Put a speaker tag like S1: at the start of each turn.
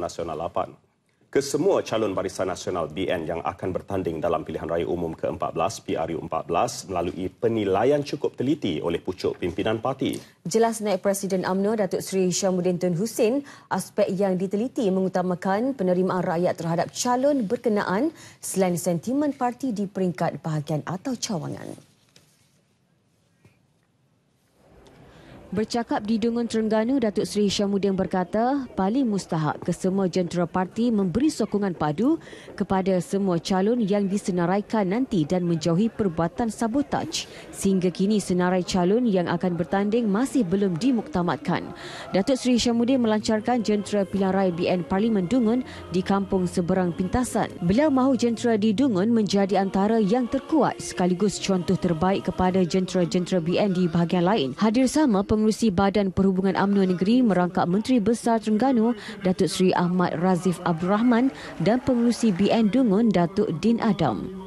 S1: Taman Nasional 8. Kesemua calon Barisan Nasional BN yang akan bertanding dalam pilihan raya umum ke-14 PRU14 melalui penilaian cukup teliti oleh pucuk pimpinan parti.
S2: Jelas naik Presiden UMNO Datuk Seri Syamuddin Tun Hussein, aspek yang diteliti mengutamakan penerimaan rakyat terhadap calon berkenaan selain sentimen parti di peringkat bahagian atau cawangan. Bercakap di Dungun Terengganu, Datuk Seri Syamudin berkata, paling mustahak kesemua jentera parti memberi sokongan padu kepada semua calon yang disenaraikan nanti dan menjauhi perbuatan sabotaj. Sehingga kini senarai calon yang akan bertanding masih belum dimuktamadkan. Datuk Seri Syamudin melancarkan jentera pilihan raya BN Parlimen Dungun di kampung seberang pintasan. Beliau mahu jentera di Dungun menjadi antara yang terkuat sekaligus contoh terbaik kepada jentera-jentera BN di bahagian lain. Hadir sama Pengurusi Badan Perhubungan UMNO Negeri merangkap Menteri Besar Terengganu Datuk Seri Ahmad Razif Abdul Rahman dan Pengurusi BN Dungun Datuk Din Adam.